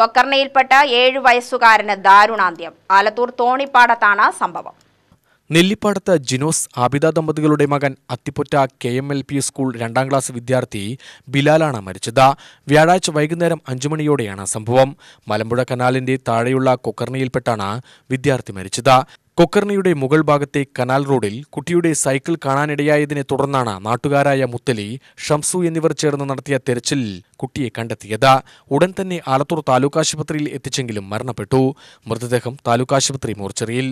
കൊക്കർണയിൽപ്പെട്ട ഏഴു വയസ്സുകാരന് ദാരുണാന്ത്യം ആലത്തൂർ തോണിപ്പാടത്താണ് സംഭവം നെല്ലിപ്പാടത്ത് ജിനോസ് ആബിദ ദമ്പതികളുടെ മകൻ Athipotta K M L P school രണ്ടാം ക്ലാസ് വിദ്യാർത്ഥി ബിലാലാണ് മരിച്ചത് വ്യാഴാഴ്ച വൈകുന്നേരം അഞ്ചുമണിയോടെയാണ് മണിയോടെയാണ് സംഭവം മലമ്പുഴ കനാലിന്റെ താഴെയുള്ള കൊക്കർണിയിൽപ്പെട്ടാണ് വിദ്യാർത്ഥി മരിച്ചത് കൊക്കർണിയുടെ മുകൾ ഭാഗത്തെ കനാൽ റോഡിൽ കുട്ടിയുടെ സൈക്കിൾ കാണാനിടയായതിനെ തുടർന്നാണ് നാട്ടുകാരായ മുത്തലി ഷംസു എന്നിവർ ചേർന്ന് നടത്തിയ തെരച്ചിലിൽ കുട്ടിയെ കണ്ടെത്തിയത് ഉടൻ തന്നെ ആലത്തൂർ താലൂക്കാശുപത്രിയിൽ എത്തിച്ചെങ്കിലും മരണപ്പെട്ടു മൃതദേഹം താലൂക്കാശുപത്രി മോർച്ചറിയിൽ